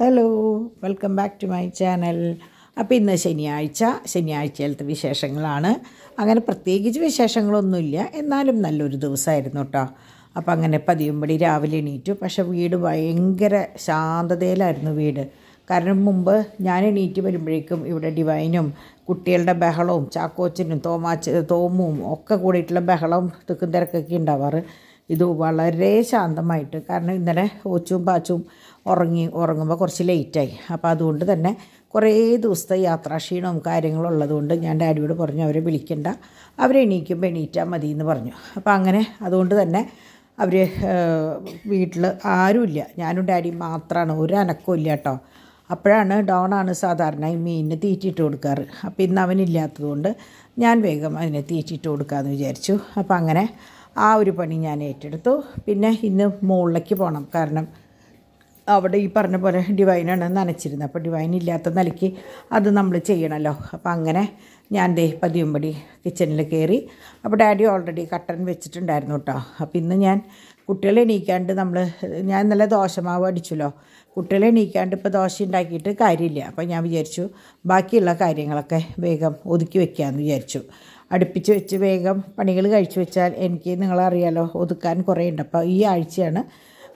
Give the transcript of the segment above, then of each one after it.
hello welcome back to my channel അപ്പോൾ ഇന്ന് ശനിയാഴ്ച ശനിയാഴ്ചയിലത്തെ വിശേഷങ്ങളാണ് അങ്ങനെ പ്രത്യേകിച്ച് വിശേഷങ്ങളൊന്നുമില്ല എന്നാലും നല്ലൊരു ദിവസമായിരുന്നു കേട്ടോ അപ്പോൾ അങ്ങനെ പതിയുമ്പടി രാവിലെ എണീറ്റു പക്ഷേ വീട് ഭയങ്കര ശാന്തതയിലായിരുന്നു വീട് കാരണം മുമ്പ് ഞാൻ എണീറ്റ് വരുമ്പോഴേക്കും ഇവിടെ ഡിവൈനും കുട്ടികളുടെ ബഹളവും ചാക്കോച്ചനും തോമാച്ച തോമും ഒക്കെ കൂടിയിട്ടുള്ള ബഹളവും തിക്കും തിരക്കൊക്കെ ഉണ്ടാവാറ് ഇത് വളരെ ശാന്തമായിട്ട് കാരണം ഇന്നലെ ഓച്ചും പാച്ചും ഉറങ്ങി ഉറങ്ങുമ്പോൾ കുറച്ച് ലേറ്റായി അപ്പോൾ അതുകൊണ്ട് തന്നെ കുറേ ദിവസത്തെ യാത്രാക്ഷീണവും കാര്യങ്ങളും ഉള്ളതുകൊണ്ട് ഞാൻ ഡാഡിയോട് പറഞ്ഞു അവരെ വിളിക്കണ്ട അവരെ എണീക്കുമ്പോൾ എണീറ്റാൽ മതി എന്ന് പറഞ്ഞു അപ്പോൾ അങ്ങനെ അതുകൊണ്ട് തന്നെ അവർ വീട്ടിൽ ആരുമില്ല ഞാനും ഡാഡി മാത്രമാണ് ഒരു ഇല്ല കേട്ടോ അപ്പോഴാണ് ഡോണാണ് സാധാരണ ഈ മീനിന് തീറ്റിയിട്ട് കൊടുക്കാറ് അപ്പോൾ ഇന്ന് അവനില്ലാത്തതുകൊണ്ട് ഞാൻ വേഗം അതിനെ തീറ്റിയിട്ട് കൊടുക്കാമെന്ന് വിചാരിച്ചു അപ്പോൾ അങ്ങനെ ആ ഒരു പണി ഞാൻ ഏറ്റെടുത്തു പിന്നെ ഇന്ന് മുകളിലേക്ക് പോകണം കാരണം അവിടെ ഈ പറഞ്ഞ പോലെ ഡിവൈനാണ് നനച്ചിരുന്നത് അപ്പോൾ ഡിവൈൻ ഇല്ലാത്ത നിലയ്ക്ക് അത് നമ്മൾ ചെയ്യണമല്ലോ അപ്പോൾ അങ്ങനെ ഞാൻ ദേ പതിയുമ്പടി കിച്ചണിൽ കയറി അപ്പോൾ ഡാഡി ഓൾറെഡി കട്ടൻ വെച്ചിട്ടുണ്ടായിരുന്നു കേട്ടോ അപ്പോൾ ഇന്ന് ഞാൻ കുട്ടികളെ എണീക്കാണ്ട് നമ്മൾ ഞാൻ നല്ല ദോശമാവ് അടിച്ചല്ലോ കുട്ടികളെ എണീക്കാണ്ട് ഇപ്പോൾ ദോശ ഉണ്ടാക്കിയിട്ട് കാര്യമില്ല അപ്പോൾ ഞാൻ വിചാരിച്ചു ബാക്കിയുള്ള കാര്യങ്ങളൊക്കെ വേഗം ഒതുക്കി വെക്കാമെന്ന് വിചാരിച്ചു അടുപ്പിച്ച് വെച്ച് വേഗം പണികൾ കഴിച്ചു വെച്ചാൽ എനിക്ക് നിങ്ങളറിയാലോ ഒതുക്കാൻ കുറേ ഉണ്ട് അപ്പോൾ ഈ ആഴ്ചയാണ്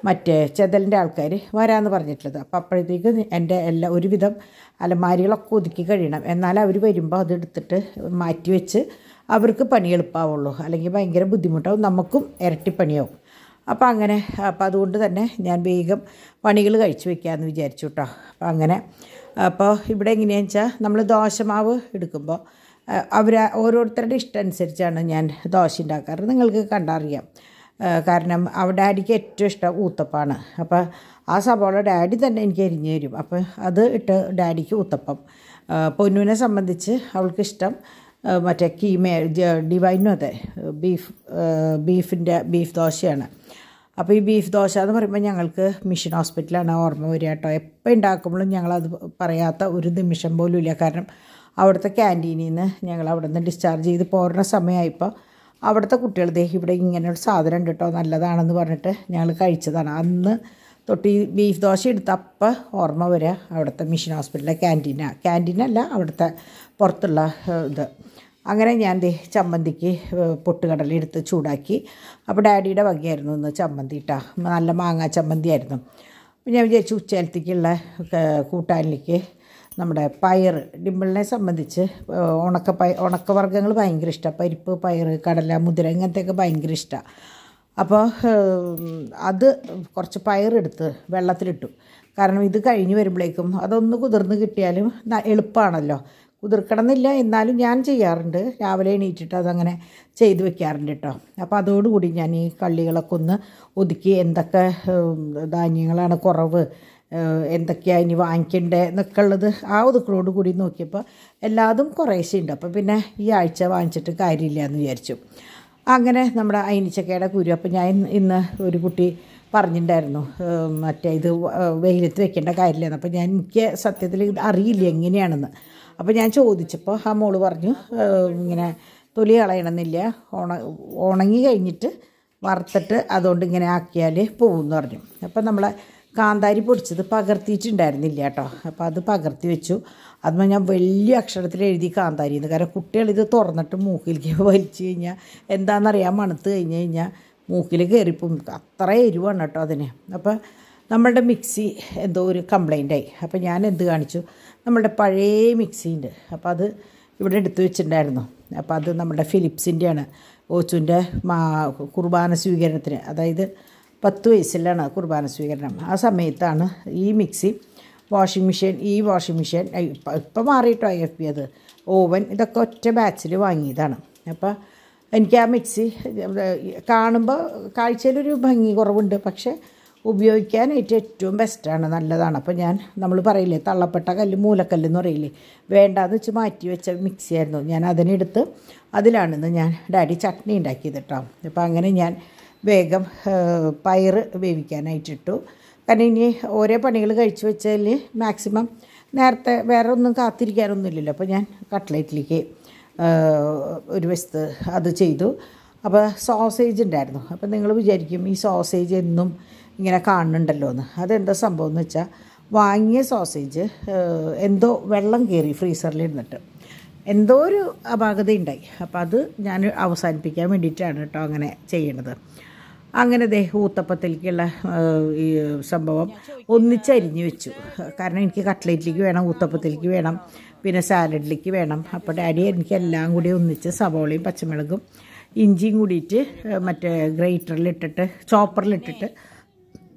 മറ്റേ ചെതലിൻ്റെ ആൾക്കാർ വരാമെന്ന് പറഞ്ഞിട്ടുള്ളത് അപ്പോൾ അപ്പോഴത്തേക്ക് എൻ്റെ എല്ലാ ഒരുവിധം അലമാരികളൊക്കെ ഒതുക്കി കഴിയണം എന്നാൽ അവർ വരുമ്പോൾ അതെടുത്തിട്ട് മാറ്റി വെച്ച് അവർക്ക് പണി എളുപ്പമാവുള്ളൂ അല്ലെങ്കിൽ ഭയങ്കര ബുദ്ധിമുട്ടാവും നമുക്കും ഇരട്ടിപ്പണിയാവും അപ്പോൾ അങ്ങനെ അപ്പോൾ അതുകൊണ്ട് തന്നെ ഞാൻ വേഗം പണികൾ കഴിച്ചു വെക്കാമെന്ന് വിചാരിച്ചു കേട്ടോ അപ്പോൾ അങ്ങനെ അപ്പോൾ ഇവിടെ എങ്ങനെയാണെന്ന് വെച്ചാൽ നമ്മൾ ദോശമാവ് എടുക്കുമ്പോൾ അവർ ഓരോരുത്തരുടെ അനുസരിച്ചാണ് ഞാൻ ദോശ ഉണ്ടാക്കാറ് നിങ്ങൾക്ക് കണ്ടറിയാം കാരണം അവിടെ ഡാഡിക്ക് ഏറ്റവും ഇഷ്ടം ഊത്തപ്പാണ് അപ്പോൾ ആ സവാള ഡാഡി തന്നെ എനിക്ക് എരിഞ്ഞ് തരും അപ്പോൾ അത് ഇട്ട് ഡാഡിക്ക് ഊത്തപ്പം പൊന്നുവിനെ സംബന്ധിച്ച് അവൾക്ക് ഇഷ്ടം മറ്റേ കീമേ ഡിവൈനും അതെ ബീഫ് ബീഫിൻ്റെ ബീഫ് ദോശയാണ് അപ്പോൾ ഈ ബീഫ് ദോശ എന്ന് പറയുമ്പോൾ ഞങ്ങൾക്ക് മിഷൻ ഹോസ്പിറ്റലാണ് ഓർമ്മ വരിക കേട്ടോ എപ്പോൾ ഉണ്ടാക്കുമ്പോഴും ഞങ്ങളത് പറയാത്ത ഒരു നിമിഷം പോലും ഇല്ല കാരണം അവിടുത്തെ ക്യാൻറ്റീനിൽ നിന്ന് ഞങ്ങൾ അവിടെ നിന്ന് ഡിസ്ചാർജ് ചെയ്ത് പോരുന്ന സമയമായപ്പോൾ അവിടുത്തെ കുട്ടികൾ ദേഹി ഇവിടെ ഇങ്ങനെ ഒരു സാധനം ഉണ്ട് കേട്ടോ നല്ലതാണെന്ന് പറഞ്ഞിട്ട് ഞങ്ങൾ കഴിച്ചതാണ് അന്ന് തൊട്ട് ഈ ബീഫ് ദോശ എടുത്തപ്പോൾ ഓർമ്മ വരിക അവിടുത്തെ മിഷൻ ഹോസ്പിറ്റലിലെ ക്യാൻറ്റീന ക്യാൻറ്റീനല്ല അവിടുത്തെ പുറത്തുള്ള ഇത് അങ്ങനെ ഞാൻ ദേ ചമ്മന്തിക്ക് പൊട്ടുകടല എടുത്ത് ചൂടാക്കി അപ്പോൾ ഡാഡിയുടെ വകയായിരുന്നു ഇന്ന് ചമ്മന്തി ഇട്ടാ നല്ല മാങ്ങാ ചമ്മന്തി ആയിരുന്നു ഞാൻ വിചാരിച്ചു ഉച്ചയാലത്തേക്കുള്ള കൂട്ടാനിലേക്ക് നമ്മുടെ പയർ ഡിമ്പിളിനെ സംബന്ധിച്ച് ഉണക്ക പയ ഉണക്കവർഗ്ഗങ്ങൾ ഭയങ്കര ഇഷ്ടമാണ് പരിപ്പ് പയർ കടല മുതിര ഇങ്ങനത്തെയൊക്കെ ഭയങ്കര ഇഷ്ടമാണ് അപ്പോൾ അത് കുറച്ച് പയറെടുത്ത് വെള്ളത്തിലിട്ടു കാരണം ഇത് കഴിഞ്ഞ് വരുമ്പോഴേക്കും അതൊന്ന് കുതിർന്ന് കിട്ടിയാലും എളുപ്പമാണല്ലോ കുതിർക്കണമെന്നില്ല എന്നാലും ഞാൻ ചെയ്യാറുണ്ട് രാവിലെ എണീറ്റിട്ട് അതങ്ങനെ ചെയ്ത് വെക്കാറുണ്ട് കേട്ടോ അപ്പോൾ അതോടുകൂടി ഞാൻ ഈ കള്ളികളൊക്കെ ഒന്ന് ഒതുക്കി എന്തൊക്കെ ധാന്യങ്ങളാണ് കുറവ് എന്തൊക്കെയാണ് ഇനി വാങ്ങിക്കണ്ടേ എന്നൊക്കെ ഉള്ളത് ആ ഒതുക്കളോട് കൂടി നോക്കിയപ്പോൾ എല്ലാതും കുറേശ്ശേ ഉണ്ട് അപ്പോൾ പിന്നെ ഈ ആഴ്ച വാങ്ങിച്ചിട്ട് കാര്യമില്ല എന്ന് വിചാരിച്ചു അങ്ങനെ നമ്മുടെ അയിനിച്ചക്കയുടെ കുരു അപ്പോൾ ഞാൻ ഇന്ന് ഒരു കുട്ടി പറഞ്ഞിട്ടുണ്ടായിരുന്നു മറ്റേ ഇത് വെയിലത്ത് വെക്കേണ്ട കാര്യമില്ലെന്ന് അപ്പോൾ ഞാൻ എനിക്ക് സത്യത്തിൽ ഇത് അറിയില്ല എങ്ങനെയാണെന്ന് അപ്പോൾ ഞാൻ ചോദിച്ചപ്പോൾ ആ മോള് പറഞ്ഞു ഇങ്ങനെ തൊലി കളയണമെന്നില്ല ഉണ ഉണങ്ങി കഴിഞ്ഞിട്ട് വറുത്തിട്ട് അതുകൊണ്ട് ഇങ്ങനെ ആക്കിയാൽ പോകുമെന്ന് പറഞ്ഞു അപ്പം നമ്മളെ കാന്താരി പൊടിച്ചത് പകർത്തിയിട്ടുണ്ടായിരുന്നില്ല കേട്ടോ അപ്പോൾ അത് പകർത്തി വെച്ചു അതുമ്പോൾ ഞാൻ വലിയ അക്ഷരത്തിൽ എഴുതി കാന്താരി എന്ന് കാരണം കുട്ടികൾ ഇത് തുറന്നിട്ട് മൂക്കിലേക്ക് വലിച്ചു കഴിഞ്ഞാൽ എന്താണെന്നറിയാൻ മണത്ത് കഴിഞ്ഞ് കഴിഞ്ഞാൽ മൂക്കിൽ കയറിപ്പോകും അത്ര എരിവാണ് കേട്ടോ അതിന് അപ്പോൾ നമ്മളുടെ മിക്സി എന്തോ ഒരു കംപ്ലൈൻ്റായി ആയി അപ്പോൾ ഞാൻ എന്ത് കാണിച്ചു നമ്മളുടെ പഴയ മിക്സി ഉണ്ട് അപ്പോൾ അത് ഇവിടെ എടുത്തു വെച്ചിട്ടുണ്ടായിരുന്നു അപ്പോൾ അത് നമ്മുടെ ഫിലിപ്സിൻ്റെയാണ് ഓച്ചുവിൻ്റെ മാ കുർബാന സ്വീകരണത്തിന് അതായത് പത്ത് വയസ്സിലാണ് കുർബാന സ്വീകരണം ആ സമയത്താണ് ഈ മിക്സി വാഷിംഗ് മെഷീൻ ഈ വാഷിംഗ് മെഷീൻ ഇപ്പം ഇപ്പം മാറിയിട്ടോ ഐ എഫ് പി അത് ഓവൻ ഇതൊക്കെ ഒറ്റ ബാച്ചിൽ വാങ്ങിയതാണ് അപ്പോൾ എനിക്ക് ആ മിക്സി കാണുമ്പോൾ കാഴ്ചയിലൊരു ഭംഗി കുറവുണ്ട് പക്ഷേ ഉപയോഗിക്കാനായിട്ട് ഏറ്റവും ബെസ്റ്റാണ് നല്ലതാണ് അപ്പോൾ ഞാൻ നമ്മൾ പറയില്ലേ തള്ളപ്പെട്ട കല്ല് മൂലക്കല്ല് എന്ന് പറയില്ലേ വേണ്ടാന്ന് വെച്ച് മാറ്റി വെച്ച മിക്സിയായിരുന്നു ഞാൻ അതിനെടുത്ത് അതിലാണെന്ന് ഞാൻ ഡാഡി ചട്നി ഉണ്ടാക്കിയത് കേട്ടോ അപ്പോൾ അങ്ങനെ ഞാൻ വേഗം പയർ വേവിക്കാനായിട്ടിട്ടു കാരണം ഇനി ഓരോ പണികൾ കഴിച്ചു വെച്ചാൽ മാക്സിമം നേരത്തെ വേറെ ഒന്നും കാത്തിരിക്കാനൊന്നുമില്ലല്ലോ അപ്പോൾ ഞാൻ കട്ട്ലേറ്റിലേക്ക് ഒരു വശത്ത് അത് ചെയ്തു അപ്പോൾ സോസേജ് ഉണ്ടായിരുന്നു അപ്പോൾ നിങ്ങൾ വിചാരിക്കും ഈ സോസേജ് എന്നും ഇങ്ങനെ കാണുന്നുണ്ടല്ലോ എന്ന് അതെന്താ സംഭവം എന്ന് വെച്ചാൽ വാങ്ങിയ സോസേജ് എന്തോ വെള്ളം കയറി ഇരുന്നിട്ട് എന്തോ ഒരു അപാകത ഉണ്ടായി അപ്പോൾ അത് ഞാൻ അവസാനിപ്പിക്കാൻ വേണ്ടിയിട്ടാണ് കേട്ടോ അങ്ങനെ ചെയ്യണത് അങ്ങനെ ദേ ഊത്തപ്പത്തിലേക്കുള്ള ഈ സംഭവം ഒന്നിച്ചരിഞ്ഞു വെച്ചു കാരണം എനിക്ക് കട്ട്ലേറ്റിലേക്ക് വേണം ഊത്തപ്പത്തിലേക്ക് വേണം പിന്നെ സാലഡിലേക്ക് വേണം അപ്പോൾ ഡാഡി എനിക്ക് എല്ലാം കൂടി ഒന്നിച്ച് സവോളയും പച്ചമുളകും ഇഞ്ചിയും കൂടിയിട്ട് മറ്റേ ഗ്രൈറ്ററിലിട്ടിട്ട് ചോപ്പറിലിട്ടിട്ട്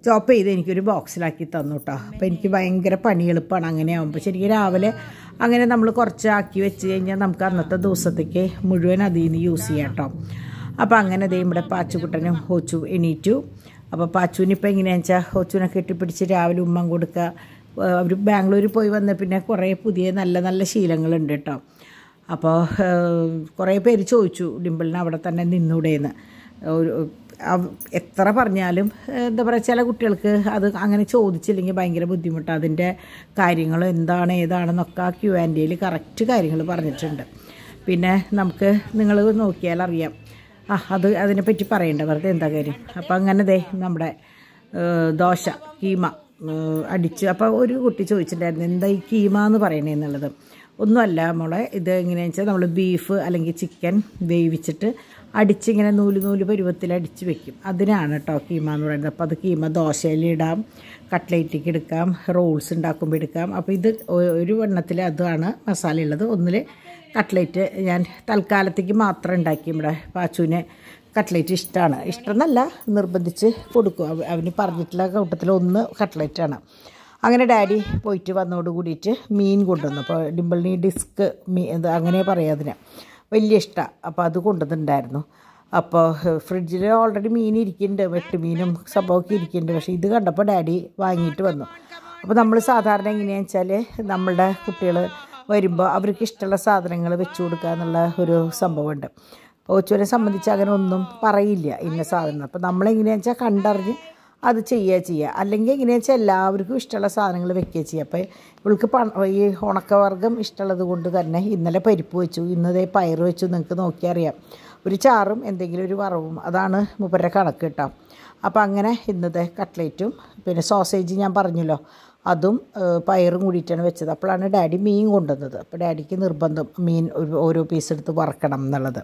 ചോപ്പ് ചെയ്ത് എനിക്കൊരു ബോക്സിലാക്കി തന്നു കേട്ടോ അപ്പോൾ എനിക്ക് ഭയങ്കര പണി എളുപ്പമാണ് അങ്ങനെ ആകുമ്പോൾ ശരിക്കും രാവിലെ അങ്ങനെ നമ്മൾ കുറച്ച് ആക്കി വെച്ച് കഴിഞ്ഞാൽ നമുക്ക് അന്നത്തെ ദിവസത്തേക്ക് മുഴുവൻ അതിൽ നിന്ന് യൂസ് ചെയ്യാം കേട്ടോ അപ്പോൾ അങ്ങനെ ദേ ഇവിടെ പാച്ചുകുട്ടനും ഹോച്ചു എണീറ്റു അപ്പോൾ പാച്ചുവിനിപ്പോൾ എങ്ങനെയാണെന്ന് വെച്ചാൽ ഹോച്ചുവിനെ കെട്ടിപ്പിടിച്ച് രാവിലെ ഉമ്മം കൊടുക്കുക അവർ ബാംഗ്ലൂരിൽ പോയി വന്ന പിന്നെ കുറേ പുതിയ നല്ല നല്ല ശീലങ്ങളുണ്ട് കേട്ടോ അപ്പോൾ കുറേ പേര് ചോദിച്ചു ഡിമ്പിളിന് അവിടെ തന്നെ നിന്നൂടേന്ന് ഒരു എത്ര പറഞ്ഞാലും എന്താ പറയുക ചില കുട്ടികൾക്ക് അത് അങ്ങനെ ചോദിച്ചില്ലെങ്കിൽ ഭയങ്കര ബുദ്ധിമുട്ടാണ് അതിൻ്റെ കാര്യങ്ങൾ എന്താണ് ഏതാണെന്നൊക്കെ ആ ക്യു ആൻഡിയിൽ കറക്റ്റ് കാര്യങ്ങൾ പറഞ്ഞിട്ടുണ്ട് പിന്നെ നമുക്ക് നിങ്ങൾ നോക്കിയാൽ അറിയാം ആ അത് അതിനെപ്പറ്റി പറയണ്ട വെറുതെ എന്താ കാര്യം അപ്പം അങ്ങനെ ദേ നമ്മുടെ ദോശ കീമ അടിച്ച് അപ്പോൾ ഒരു കുട്ടി ചോദിച്ചിട്ടുണ്ടായിരുന്നു എന്താ ഈ കീമ എന്ന് പറയണേ എന്നുള്ളത് ഒന്നുമല്ല നമ്മളെ ഇത് എങ്ങനെയാണെന്ന് വെച്ചാൽ നമ്മൾ ബീഫ് അല്ലെങ്കിൽ ചിക്കൻ വേവിച്ചിട്ട് അടിച്ചിങ്ങനെ നൂല് നൂല് പരുവത്തിൽ അടിച്ച് വെക്കും അതിനാണ് കേട്ടോ കീമ എന്ന് പറയുന്നത് അപ്പോൾ അത് കീമ ദോശയിലിടാം കട്ട്ലേറ്റിക്ക് എടുക്കാം റോൾസ് ഉണ്ടാക്കുമ്പോൾ എടുക്കാം അപ്പോൾ ഇത് ഒരു വണ്ണത്തിൽ അതാണ് മസാല ഉള്ളത് ഒന്നിൽ കട്ട്ലേറ്റ് ഞാൻ തൽക്കാലത്തേക്ക് മാത്രം ഉണ്ടാക്കി ഇവിടെ പാച്ചുവിന് കട്ട്ലേറ്റ് ഇഷ്ടമാണ് ഇഷ്ടമെന്നല്ല നിർബന്ധിച്ച് കൊടുക്കും അവന് പറഞ്ഞിട്ടുള്ള കൂട്ടത്തിൽ ഒന്ന് കട്ട്ലേറ്റാണ് അങ്ങനെ ഡാഡി പോയിട്ട് വന്നോട് കൂടിയിട്ട് മീൻ കൊണ്ടുവന്നു അപ്പോൾ ഡിമ്പിളിനി ഡിസ്ക് മീൻ അങ്ങനെ പറയാം അതിന് വലിയ ഇഷ്ടമാണ് അപ്പോൾ അത് കൊണ്ടുവന്നിട്ടുണ്ടായിരുന്നു അപ്പോൾ ഫ്രിഡ്ജിൽ ഓൾറെഡി മീൻ ഇരിക്കുന്നുണ്ട് വെട്ട് മീനും സംഭവമൊക്കെ ഇരിക്കുന്നുണ്ട് പക്ഷേ ഇത് കണ്ടപ്പോൾ ഡാഡി വാങ്ങിയിട്ട് വന്നു അപ്പോൾ നമ്മൾ സാധാരണ എങ്ങനെയാണെന്ന് വെച്ചാൽ നമ്മളുടെ കുട്ടികൾ വരുമ്പോൾ അവർക്ക് ഇഷ്ടമുള്ള സാധനങ്ങൾ വെച്ചു കൊടുക്കുക എന്നുള്ള ഒരു സംഭവമുണ്ട് കോച്ചുവിനെ സംബന്ധിച്ച് അങ്ങനെ ഒന്നും പറയില്ല ഇന്ന സാധനം അപ്പോൾ നമ്മളെങ്ങനെയാണെന്ന് വെച്ചാൽ കണ്ടറിഞ്ഞ് അത് ചെയ്യുക ചെയ്യുക അല്ലെങ്കിൽ എങ്ങനെയാണെന്ന് വെച്ചാൽ എല്ലാവർക്കും ഇഷ്ടമുള്ള സാധനങ്ങൾ വെക്കുക ചെയ്യുക അപ്പോൾ ഇവൾക്ക് പണ ഈ ഉണക്കവർഗം ഇഷ്ടമുള്ളത് കൊണ്ട് തന്നെ ഇന്നലെ പരിപ്പ് വെച്ചു ഇന്നതേ പയർ വെച്ചു നിങ്ങൾക്ക് നോക്കിയറിയാം ഒരു ചാറും എന്തെങ്കിലും ഒരു വറവും അതാണ് മുപ്പരെ കണക്ക് കിട്ടാം അപ്പോൾ അങ്ങനെ ഇന്നത്തെ കട്ട്ലേറ്റും പിന്നെ സോസേജ് ഞാൻ പറഞ്ഞല്ലോ അതും പയറും കൂടിയിട്ടാണ് വെച്ചത് അപ്പോഴാണ് ഡാഡി മീൻ കൊണ്ടുവന്നത് അപ്പോൾ ഡാഡിക്ക് നിർബന്ധം മീൻ ഓരോ പീസ് എടുത്ത് വറക്കണം എന്നുള്ളത്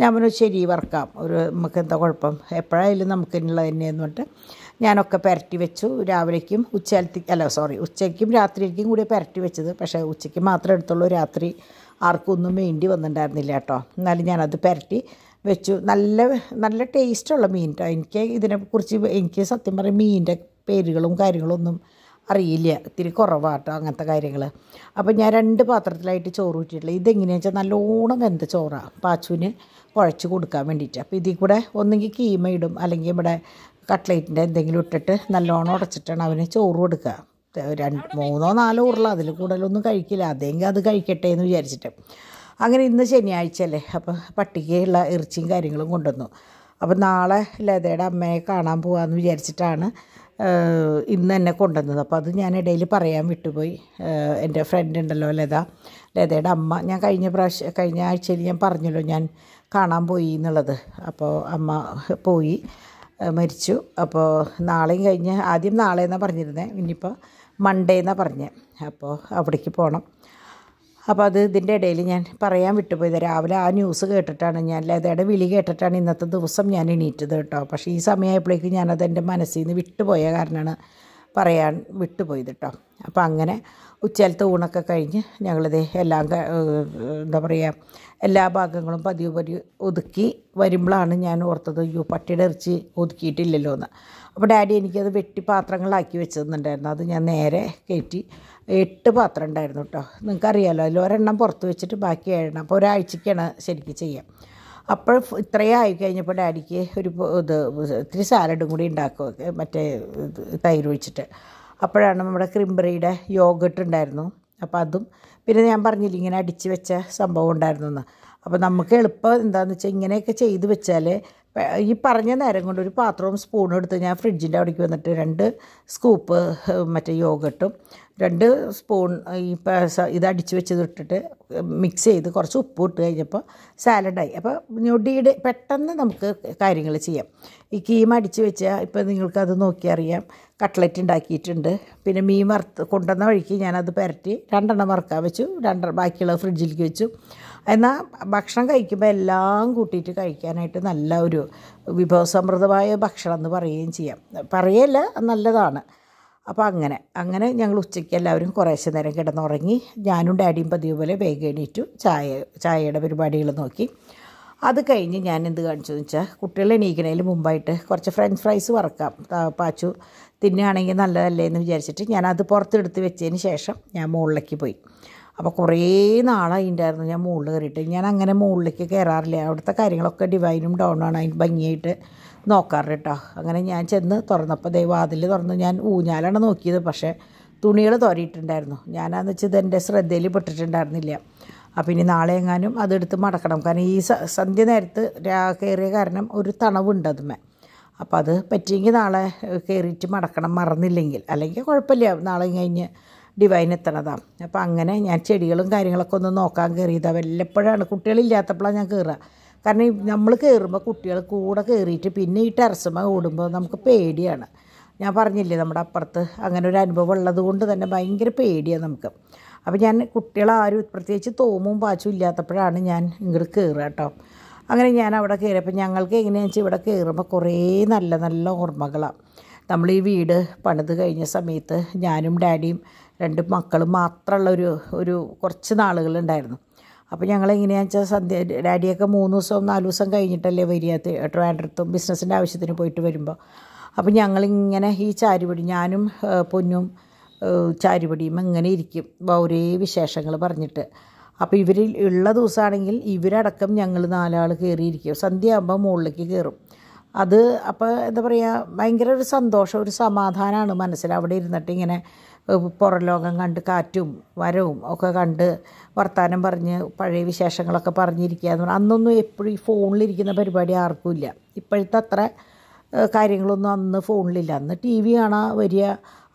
ഞാൻ പറഞ്ഞു ശരി വറക്കാം ഒരു നമുക്ക് എന്താ കുഴപ്പം എപ്പോഴായാലും നമുക്ക് എന്നുള്ളത് തന്നെയെന്ന് പറഞ്ഞിട്ട് ഞാനൊക്കെ പുരട്ടി വെച്ചു രാവിലേക്കും ഉച്ചകാലത്തി അല്ല സോറി ഉച്ചയ്ക്കും രാത്രിയിലേക്കും കൂടി പുരട്ടി വെച്ചത് പക്ഷേ ഉച്ചയ്ക്ക് മാത്രം എടുത്തുള്ളൂ രാത്രി ആർക്കൊന്നും വേണ്ടി വന്നിട്ടുണ്ടായിരുന്നില്ല കേട്ടോ എന്നാലും ഞാനത് പുരട്ടി വെച്ചു നല്ല നല്ല ടേസ്റ്റുള്ള മീൻ കേട്ടോ എനിക്ക് ഇതിനെക്കുറിച്ച് എനിക്ക് സത്യം പറയും മീനിൻ്റെ പേരുകളും കാര്യങ്ങളൊന്നും അറിയില്ല ഇത്തിരി കുറവാട്ടോ അങ്ങനത്തെ കാര്യങ്ങൾ അപ്പോൾ ഞാൻ രണ്ട് പാത്രത്തിലായിട്ട് ചോറ് കൂട്ടിയിട്ടുള്ളത് ഇതെങ്ങനെയാണെന്ന് വെച്ചാൽ നല്ലോണം വെന്ത ചോറാണ് പാച്ചുവിന് കുഴച്ച് കൊടുക്കാൻ വേണ്ടിയിട്ട് അപ്പോൾ ഇതിൽ കൂടെ ഒന്നെങ്കിൽ കീമ ഇടും അല്ലെങ്കിൽ ഇവിടെ കട്ട്ലേറ്റിൻ്റെ എന്തെങ്കിലും ഇട്ടിട്ട് നല്ലോണം ഉടച്ചിട്ടാണ് അവന് ചോറ് കൊടുക്കുക രണ്ട് മൂന്നോ നാലോ ഉരുള അതിൽ കൂടുതലൊന്നും കഴിക്കില്ല അതെങ്കിൽ അത് കഴിക്കട്ടെ എന്ന് വിചാരിച്ചിട്ട് അങ്ങനെ ഇന്ന് ശനിയാഴ്ച അല്ലേ അപ്പോൾ പട്ടിക്കുള്ള ഇറച്ചിയും കാര്യങ്ങളും കൊണ്ടുവന്നു അപ്പം നാളെ ലതയുടെ അമ്മയെ കാണാൻ പോകാമെന്ന് വിചാരിച്ചിട്ടാണ് ഇന്ന് തന്നെ കൊണ്ടുവന്നത് അപ്പോൾ അത് ഞാൻ ഇടയിൽ പറയാൻ വിട്ടുപോയി എൻ്റെ ഫ്രണ്ട് ഉണ്ടല്ലോ ലത ലതയുടെ അമ്മ ഞാൻ കഴിഞ്ഞ പ്രാവശ്യം കഴിഞ്ഞ ആഴ്ചയിൽ ഞാൻ പറഞ്ഞല്ലോ ഞാൻ കാണാൻ പോയി എന്നുള്ളത് അപ്പോൾ അമ്മ പോയി മരിച്ചു അപ്പോൾ നാളെയും കഴിഞ്ഞ് ആദ്യം നാളെ എന്നാണ് പറഞ്ഞിരുന്നത് ഇനിയിപ്പോൾ മൺഡേ എന്നാണ് പറഞ്ഞത് അപ്പോൾ അവിടേക്ക് പോകണം അപ്പോൾ അത് ഇതിൻ്റെ ഇടയിൽ ഞാൻ പറയാൻ വിട്ടുപോയത് രാവിലെ ആ ന്യൂസ് കേട്ടിട്ടാണ് ഞാൻ ലതയുടെ വിളി കേട്ടിട്ടാണ് ഇന്നത്തെ ദിവസം ഞാൻ എണീറ്റത് കേട്ടോ പക്ഷേ ഈ സമയമായപ്പോഴേക്കും ഞാനത് എൻ്റെ മനസ്സിൽ നിന്ന് വിട്ടുപോയ കാരണമാണ് പറയാൻ വിട്ടുപോയത് കേട്ടോ അപ്പോൾ അങ്ങനെ ഉച്ചാലത്തെ ഊണൊക്കെ കഴിഞ്ഞ് ഞങ്ങളിത് എല്ലാം എന്താ പറയുക എല്ലാ ഭാഗങ്ങളും പതിവ് പതി ഒതുക്കി വരുമ്പോഴാണ് ഞാൻ ഓർത്തത് അയ്യോ പട്ടിയുടെ ഇറച്ചി ഒതുക്കിയിട്ടില്ലല്ലോ എന്ന് അപ്പോൾ ഡാഡി എനിക്കത് വെട്ടി പാത്രങ്ങളാക്കി വെച്ചിരുന്നുണ്ടായിരുന്നു അത് ഞാൻ നേരെ കയറ്റി എട്ട് പാത്രം ഉണ്ടായിരുന്നു കേട്ടോ നിങ്ങൾക്കറിയാമല്ലോ അതിൽ ഒരെണ്ണം പുറത്ത് വെച്ചിട്ട് ബാക്കി ഏഴെണ്ണം അപ്പോൾ ഒരാഴ്ചയ്ക്കാണ് ശരിക്കും ചെയ്യാം അപ്പോൾ ഇത്രയും ആയി കഴിഞ്ഞപ്പോൾ ഡാഡിക്ക് ഒരു ഇത് ഇത്തിരി സാലഡും കൂടി ഉണ്ടാക്കുക മറ്റേ തൈര് ഒഴിച്ചിട്ട് അപ്പോഴാണ് നമ്മുടെ ക്രിംബറിയുടെ യോഗട്ട് ഉണ്ടായിരുന്നു അപ്പോൾ അതും പിന്നെ ഞാൻ പറഞ്ഞില്ല ഇങ്ങനെ അടിച്ച് വെച്ച സംഭവം ഉണ്ടായിരുന്നു എന്ന് അപ്പോൾ നമുക്ക് എളുപ്പം എന്താണെന്ന് വെച്ചാൽ ഇങ്ങനെയൊക്കെ ചെയ്ത് വെച്ചാൽ ഈ പറഞ്ഞ നേരം കൊണ്ട് ഒരു പാത്രവും സ്പൂണും എടുത്ത് ഞാൻ ഫ്രിഡ്ജിൻ്റെ അവിടേക്ക് വന്നിട്ട് രണ്ട് സ്കൂപ്പ് മറ്റേ യോഗട്ടും രണ്ട് സ്പൂൺ ഈ ഇത് അടിച്ച് വെച്ചത് ഇട്ടിട്ട് മിക്സ് ചെയ്ത് കുറച്ച് ഉപ്പ് ഇട്ട് കഴിഞ്ഞപ്പോൾ സാലഡായി അപ്പോൾ ഞൊടിയുടെ പെട്ടെന്ന് നമുക്ക് കാര്യങ്ങൾ ചെയ്യാം ഈ കീമ അടിച്ച് വെച്ചാൽ ഇപ്പോൾ നിങ്ങൾക്കത് നോക്കിയറിയാം കട്ട്ലറ്റ് ഉണ്ടാക്കിയിട്ടുണ്ട് പിന്നെ മീൻ വറുത്ത് കൊണ്ടുവന്ന വഴിക്ക് ഞാനത് പുരട്ടി രണ്ടെണ്ണം വറുക്കാൻ വെച്ചു രണ്ടെണ്ണം ബാക്കിയുള്ളത് ഫ്രിഡ്ജിലേക്ക് വെച്ചു എന്നാൽ ഭക്ഷണം കഴിക്കുമ്പോൾ എല്ലാം കൂട്ടിയിട്ട് കഴിക്കാനായിട്ട് നല്ല ഒരു വിഭവസമൃദ്ധമായ ഭക്ഷണം എന്ന് പറയുകയും ചെയ്യാം പറയല്ല നല്ലതാണ് അപ്പോൾ അങ്ങനെ അങ്ങനെ ഞങ്ങൾ ഉച്ചയ്ക്ക് എല്ലാവരും കുറേശ്ശെ നേരം കിടന്നുറങ്ങി ഞാനും ഡാഡിയും പതിവ് പോലെ വേഗം എണീറ്റു ചായ ചായയുടെ പരിപാടികൾ നോക്കി അത് കഴിഞ്ഞ് ഞാൻ എന്ത് എന്ന് വെച്ചാൽ കുട്ടികൾ എണീക്കണതിന് മുമ്പായിട്ട് കുറച്ച് ഫ്രഞ്ച് ഫ്രൈസ് വറക്കാം പാച്ചു തിന്നുകയാണെങ്കിൽ നല്ലതല്ലേ എന്ന് വിചാരിച്ചിട്ട് ഞാൻ അത് പുറത്തെടുത്ത് വെച്ചതിന് ശേഷം ഞാൻ മുകളിലേക്ക് പോയി അപ്പോൾ കുറേ നാളായി ഞാൻ മുകളിൽ കയറിയിട്ട് ഞാൻ അങ്ങനെ മുകളിലേക്ക് കയറാറില്ല അവിടുത്തെ കാര്യങ്ങളൊക്കെ ഡിവൈനും ഡൗണാണ് അതിന് ഭംഗിയായിട്ട് നോക്കാറ് കേട്ടോ അങ്ങനെ ഞാൻ ചെന്ന് തുറന്നപ്പോൾ ദൈവാതിൽ തുറന്നു ഞാൻ ഊഞ്ഞാലാണ് നോക്കിയത് പക്ഷേ തുണികൾ തോരിയിട്ടുണ്ടായിരുന്നു ഞാനാന്ന് വെച്ചാൽ എൻ്റെ ശ്രദ്ധയിൽ പെട്ടിട്ടുണ്ടായിരുന്നില്ല അപ്പം ഇനി നാളെ എങ്ങാനും അതെടുത്ത് മടക്കണം കാരണം ഈ സന്ധ്യ നേരത്ത് കയറിയ കാരണം ഒരു തണവുണ്ട് അതുമേ അപ്പം അത് പറ്റിയെങ്കിൽ നാളെ കയറിയിട്ട് മടക്കണം മറന്നില്ലെങ്കിൽ അല്ലെങ്കിൽ കുഴപ്പമില്ല നാളെ കഴിഞ്ഞ് ഡിവൈൻ എത്തണതാണ് അപ്പം അങ്ങനെ ഞാൻ ചെടികളും കാര്യങ്ങളൊക്കെ ഒന്ന് നോക്കാൻ കയറിയതാണ് വല്ലപ്പോഴാണ് കുട്ടികളില്ലാത്തപ്പോഴാണ് ഞാൻ കയറുക കാരണം നമ്മൾ കയറുമ്പോൾ കുട്ടികൾ കൂടെ കയറിയിട്ട് പിന്നെ ഈ ടെറസുമ ഓടുമ്പോൾ നമുക്ക് പേടിയാണ് ഞാൻ പറഞ്ഞില്ലേ നമ്മുടെ അപ്പുറത്ത് അങ്ങനെ ഒരു അനുഭവം ഉള്ളത് കൊണ്ട് തന്നെ ഭയങ്കര പേടിയാണ് നമുക്ക് അപ്പോൾ ഞാൻ കുട്ടികളാരും പ്രത്യേകിച്ച് തോമും പാച്ചും ഇല്ലാത്തപ്പോഴാണ് ഞാൻ ഇങ്ങോട്ട് കയറുക കേട്ടോ അങ്ങനെ ഞാൻ അവിടെ കയറിയപ്പോൾ ഞങ്ങൾക്ക് എങ്ങനെയാണെന്ന് വെച്ചാൽ ഇവിടെ കയറുമ്പോൾ കുറേ നല്ല നല്ല ഓർമ്മകളാണ് നമ്മൾ ഈ വീട് പണിത് കഴിഞ്ഞ സമയത്ത് ഞാനും ഡാഡിയും രണ്ട് മക്കളും മാത്രമുള്ള ഒരു ഒരു കുറച്ച് നാളുകളുണ്ടായിരുന്നു അപ്പോൾ ഞങ്ങൾ എങ്ങനെയാണെന്ന് വെച്ചാൽ സദ്യ ഡാഡിയൊക്കെ മൂന്ന് ദിവസവും നാല് ദിവസം കഴിഞ്ഞിട്ടല്ലേ വരിക ട്രാൻഡ്രത്തും ബിസിനസ്സിൻ്റെ ആവശ്യത്തിന് പോയിട്ട് വരുമ്പോൾ അപ്പോൾ ഞങ്ങളിങ്ങനെ ഈ ചാരുപടി ഞാനും പൊന്നും ചാരുപടിയും ഇങ്ങനെ ഇരിക്കും ഒരേ വിശേഷങ്ങൾ പറഞ്ഞിട്ട് അപ്പോൾ ഇവരിൽ ഉള്ള ദിവസമാണെങ്കിൽ ഇവരടക്കം ഞങ്ങൾ നാലാൾ കയറിയിരിക്കും സന്ധ്യയാകുമ്പോൾ മുകളിലേക്ക് കയറും അത് അപ്പോൾ എന്താ പറയുക ഭയങ്കര ഒരു സന്തോഷം ഒരു സമാധാനമാണ് മനസ്സിൽ അവിടെ ഇരുന്നിട്ട് ഇങ്ങനെ പുറലോകം കണ്ട് കാറ്റും വരവും ഒക്കെ കണ്ട് വർത്തമാനം പറഞ്ഞ് പഴയ വിശേഷങ്ങളൊക്കെ പറഞ്ഞിരിക്കുക എന്ന് പറഞ്ഞാൽ അന്നൊന്നും എപ്പോഴും ഈ ഫോണിലിരിക്കുന്ന പരിപാടി ആർക്കുമില്ല ഇപ്പോഴത്തെ അത്ര കാര്യങ്ങളൊന്നും അന്ന് ഫോണിലില്ല അന്ന് ടി വി കാണാൻ വരിക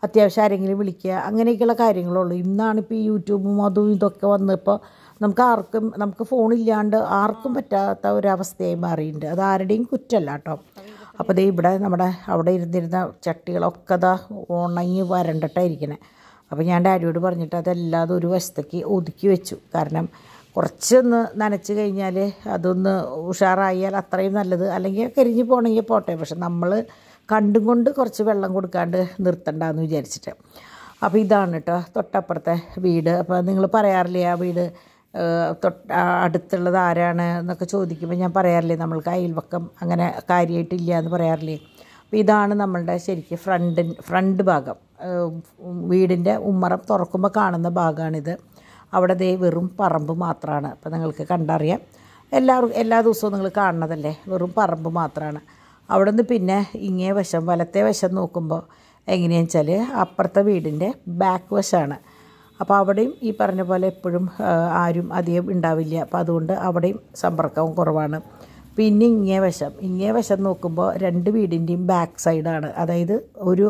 അത്യാവശ്യം ആരെങ്കിലും വിളിക്കുക അങ്ങനെയൊക്കെയുള്ള കാര്യങ്ങളുള്ളൂ ഇന്നാണിപ്പോൾ ഈ യൂട്യൂബും അതും ഇതൊക്കെ വന്നപ്പോൾ നമുക്ക് ആർക്കും നമുക്ക് ഫോണില്ലാണ്ട് ആർക്കും പറ്റാത്ത ഒരവസ്ഥയായി മാറിയിട്ടുണ്ട് അത് ആരുടെയും കുറ്റമല്ല കേട്ടോ അപ്പോൾ ദേ ഇവിടെ നമ്മുടെ അവിടെ ഇരുന്നിരുന്ന ചട്ടികളൊക്കെ അതാ ഉണങ്ങി വരണ്ടിട്ടായിരിക്കണേ അപ്പോൾ ഞാൻ ഡാഡിയോട് പറഞ്ഞിട്ട് അതെല്ലാതും ഒരു വശത്തേക്ക് ഒതുക്കി വെച്ചു കാരണം കുറച്ചൊന്ന് നനച്ച് കഴിഞ്ഞാൽ അതൊന്ന് ഉഷാറായാൽ അത്രയും നല്ലത് അല്ലെങ്കിൽ കരിഞ്ഞു പോകണമെങ്കിൽ പോട്ടെ പക്ഷെ നമ്മൾ കണ്ടും കൊണ്ട് കുറച്ച് വെള്ളം കൊടുക്കാണ്ട് നിർത്തണ്ടെന്ന് വിചാരിച്ചിട്ട് അപ്പോൾ ഇതാണ് കേട്ടോ തൊട്ടപ്പുറത്തെ വീട് അപ്പോൾ നിങ്ങൾ പറയാറില്ലേ ആ വീട് തൊട്ട് അടുത്തുള്ളത് ആരാണ് എന്നൊക്കെ ചോദിക്കുമ്പോൾ ഞാൻ പറയാറില്ലേ നമ്മൾക്ക് അയൽവക്കം അങ്ങനെ കാര്യമായിട്ടില്ല എന്ന് പറയാറില്ലേ അപ്പോൾ ഇതാണ് നമ്മളുടെ ശരിക്കും ഫ്രണ്ട് ഫ്രണ്ട് ഭാഗം വീടിൻ്റെ ഉമ്മറം തുറക്കുമ്പോൾ കാണുന്ന ഭാഗമാണിത് അവിടെ ദേ വെറും പറമ്പ് മാത്രമാണ് അപ്പോൾ നിങ്ങൾക്ക് കണ്ടറിയാം എല്ലാ എല്ലാ ദിവസവും നിങ്ങൾ കാണുന്നതല്ലേ വെറും പറമ്പ് മാത്രമാണ് അവിടെ നിന്ന് പിന്നെ ഇങ്ങേ വശം വലത്തെ വശം നോക്കുമ്പോൾ എങ്ങനെയാണെന്ന് വെച്ചാൽ അപ്പുറത്തെ വീടിൻ്റെ ബാക്ക് വശമാണ് അപ്പോൾ അവിടെയും ഈ പറഞ്ഞ പോലെ എപ്പോഴും ആരും അധികം ഉണ്ടാവില്ല അപ്പോൾ അതുകൊണ്ട് അവിടെയും സമ്പർക്കവും കുറവാണ് പിന്നെ ഇങ്ങേ വശം ഇങ്ങേ വശം നോക്കുമ്പോൾ രണ്ട് വീടിൻ്റെയും ബാക്ക് സൈഡാണ് അതായത് ഒരു